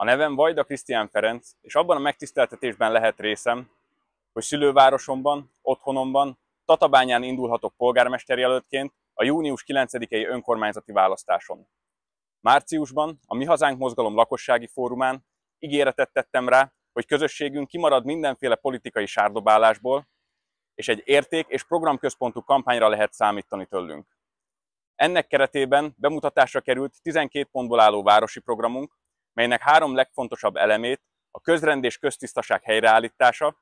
A nevem Vajda Krisztián Ferenc, és abban a megtiszteltetésben lehet részem, hogy szülővárosomban, otthonomban, Tatabányán indulhatok jelöltként a június 9-i önkormányzati választáson. Márciusban a Mi Hazánk Mozgalom lakossági fórumán ígéretet tettem rá, hogy közösségünk kimarad mindenféle politikai sárdobálásból, és egy érték- és programközpontú kampányra lehet számítani tőlünk. Ennek keretében bemutatásra került 12 pontból álló városi programunk, melynek három legfontosabb elemét a közrend és köztisztaság helyreállítása,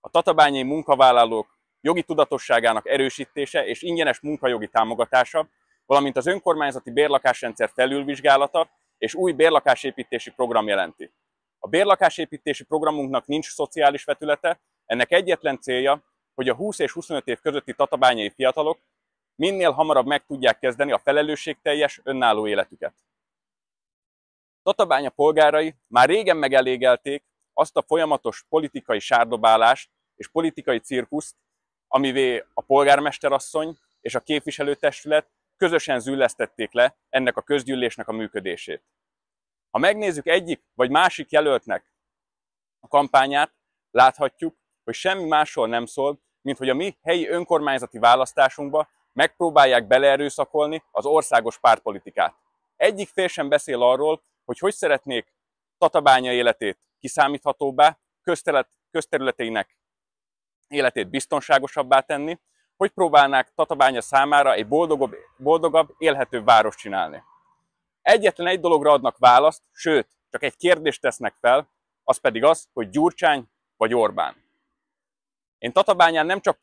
a tatabányai munkavállalók jogi tudatosságának erősítése és ingyenes munkajogi támogatása, valamint az önkormányzati bérlakásrendszer felülvizsgálata és új bérlakásépítési program jelenti. A bérlakásépítési programunknak nincs szociális vetülete, ennek egyetlen célja, hogy a 20 és 25 év közötti tatabányai fiatalok minél hamarabb meg tudják kezdeni a felelősségteljes, önálló életüket. Tatabánya polgárai már régen megelégelték azt a folyamatos politikai sárdobálást és politikai cirkuszt, amivé a polgármesterasszony és a képviselőtestület közösen züllesztették le ennek a közgyűlésnek a működését. Ha megnézzük egyik vagy másik jelöltnek a kampányát, láthatjuk, hogy semmi másról nem szól, mint hogy a mi helyi önkormányzati választásunkba megpróbálják beleerőszakolni az országos pártpolitikát. Egyik fél sem beszél arról, hogy hogy szeretnék tatabánya életét kiszámíthatóbbá, közterület, közterületeinek életét biztonságosabbá tenni, hogy próbálnák Tatabánya számára egy boldogabb, boldogabb élhetőbb város csinálni. Egyetlen egy dologra adnak választ, sőt, csak egy kérdést tesznek fel, az pedig az, hogy Gyurcsány vagy Orbán. Én Tatabányán nem csak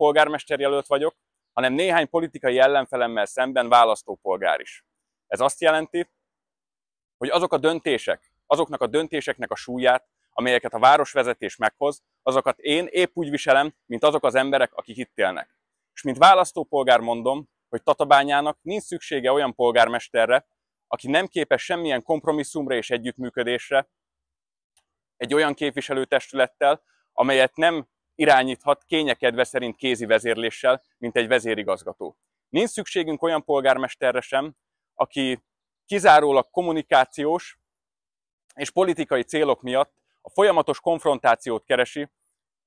jelölt vagyok, hanem néhány politikai ellenfelemmel szemben választópolgár is. Ez azt jelenti, hogy azok a döntések, azoknak a döntéseknek a súlyát, amelyeket a városvezetés meghoz, azokat én épp úgy viselem, mint azok az emberek, akik itt élnek. És mint választópolgár mondom, hogy Tatabányának nincs szüksége olyan polgármesterre, aki nem képes semmilyen kompromisszumra és együttműködésre egy olyan képviselőtestülettel, amelyet nem irányíthat kényekedve szerint kézi vezérléssel, mint egy vezérigazgató. Nincs szükségünk olyan polgármesterre sem, aki kizárólag kommunikációs és politikai célok miatt a folyamatos konfrontációt keresi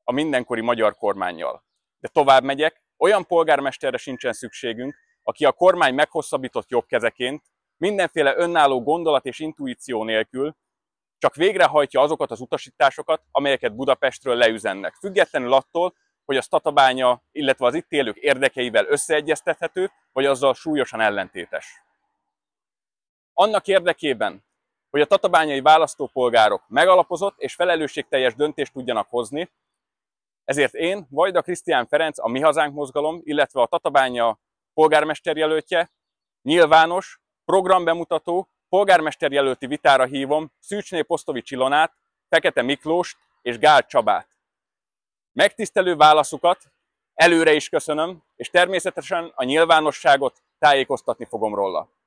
a mindenkori magyar kormányjal. De tovább megyek, olyan polgármesterre sincsen szükségünk, aki a kormány meghosszabbított jobbkezeként, mindenféle önálló gondolat és intuíció nélkül csak végrehajtja azokat az utasításokat, amelyeket Budapestről leüzennek. Függetlenül attól, hogy a tatabánya, illetve az itt élők érdekeivel összeegyeztethető, vagy azzal súlyosan ellentétes. Annak érdekében, hogy a tatabányai választópolgárok megalapozott és felelősségteljes döntést tudjanak hozni, ezért én, Vajda Krisztián Ferenc, a Mi Hazánk mozgalom, illetve a Tatabánya polgármesterjelöltje, nyilvános, programbemutató, polgármesterjelölti vitára hívom Szűcsné Posztovi Csilonát, Fekete Miklóst és Gál Csabát. Megtisztelő válaszukat előre is köszönöm, és természetesen a nyilvánosságot tájékoztatni fogom róla.